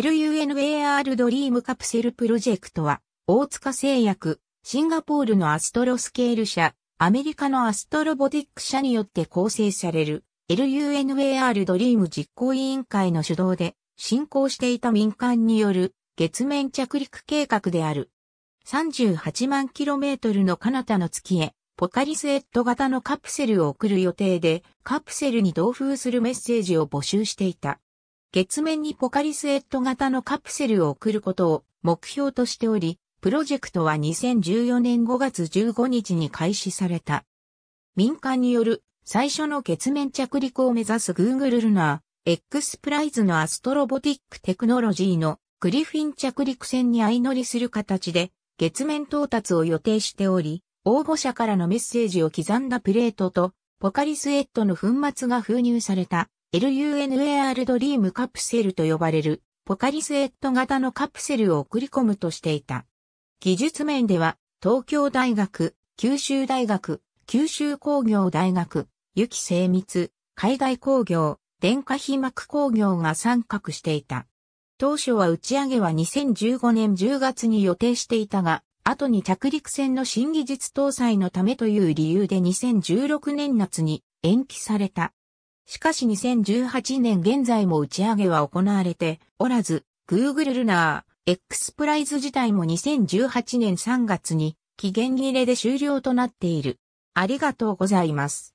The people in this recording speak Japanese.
LUNAR ドリームカプセルプロジェクトは、大塚製薬、シンガポールのアストロスケール社、アメリカのアストロボティック社によって構成される LUNAR ドリーム実行委員会の主導で進行していた民間による月面着陸計画である。38万 km の彼方の月へポカリスエット型のカプセルを送る予定でカプセルに同封するメッセージを募集していた。月面にポカリスエット型のカプセルを送ることを目標としており、プロジェクトは2014年5月15日に開始された。民間による最初の月面着陸を目指す Google ルナー X プライズのアストロボティックテクノロジーのグリフィン着陸船に相乗りする形で月面到達を予定しており、応募者からのメッセージを刻んだプレートとポカリスエットの粉末が封入された LUNAR ドリームカプセルと呼ばれるポカリスエット型のカプセルを送り込むとしていた。技術面では東京大学、九州大学、九州工業大学、雪精密、海外工業、電化被膜工業が参画していた。当初は打ち上げは2015年10月に予定していたが、後に着陸船の新技術搭載のためという理由で2016年夏に延期された。しかし2018年現在も打ち上げは行われておらず、Google ルナー X プライズ自体も2018年3月に期限切れで終了となっている。ありがとうございます。